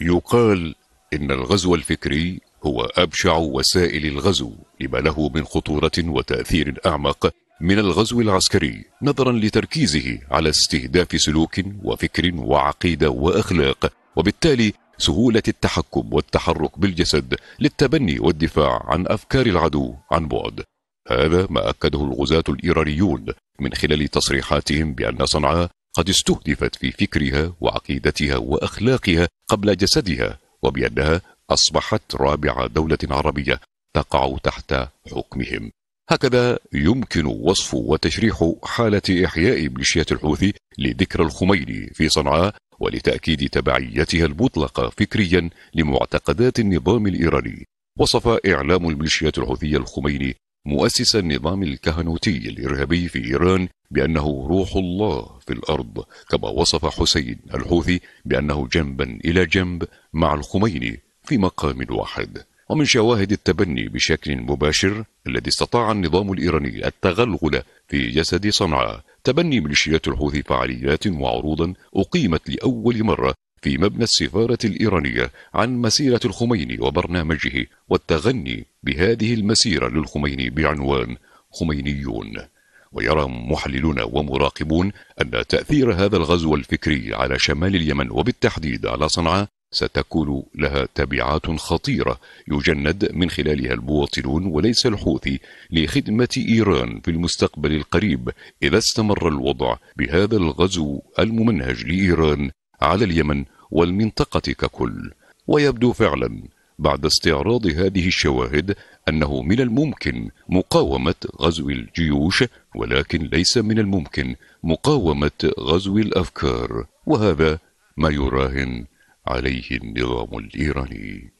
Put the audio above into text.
يقال إن الغزو الفكري هو أبشع وسائل الغزو لما له من خطورة وتأثير أعمق من الغزو العسكري نظرا لتركيزه على استهداف سلوك وفكر وعقيدة وأخلاق وبالتالي سهولة التحكم والتحرك بالجسد للتبني والدفاع عن أفكار العدو عن بعد هذا ما أكده الغزاة الإيرانيون من خلال تصريحاتهم بأن صنعاء قد استهدفت في فكرها وعقيدتها واخلاقها قبل جسدها وبانها اصبحت رابع دوله عربيه تقع تحت حكمهم هكذا يمكن وصف وتشريح حالة إحياء ميليشيات الحوثي لذكرى الخميني في صنعاء ولتأكيد تبعيتها المطلقة فكريا لمعتقدات النظام الإيراني وصف إعلام الميليشيات الحوثية الخميني مؤسس النظام الكهنوتي الإرهابي في إيران بأنه روح الله في الأرض كما وصف حسين الحوثي بأنه جنبا إلى جنب مع الخميني في مقام واحد ومن شواهد التبني بشكل مباشر الذي استطاع النظام الإيراني التغلغل في جسد صنعاء تبني ميليشيات الحوثي فعاليات وعروضا أقيمت لأول مرة في مبنى السفارة الإيرانية عن مسيرة الخميني وبرنامجه والتغني بهذه المسيرة للخميني بعنوان خمينيون ويرى محللون ومراقبون أن تأثير هذا الغزو الفكري على شمال اليمن وبالتحديد على صنعاء ستكون لها تبعات خطيرة يجند من خلالها المواطنون وليس الحوثي لخدمة إيران في المستقبل القريب إذا استمر الوضع بهذا الغزو الممنهج لإيران على اليمن والمنطقة ككل ويبدو فعلا بعد استعراض هذه الشواهد أنه من الممكن مقاومة غزو الجيوش ولكن ليس من الممكن مقاومة غزو الأفكار وهذا ما يراهن عليه النظام الإيراني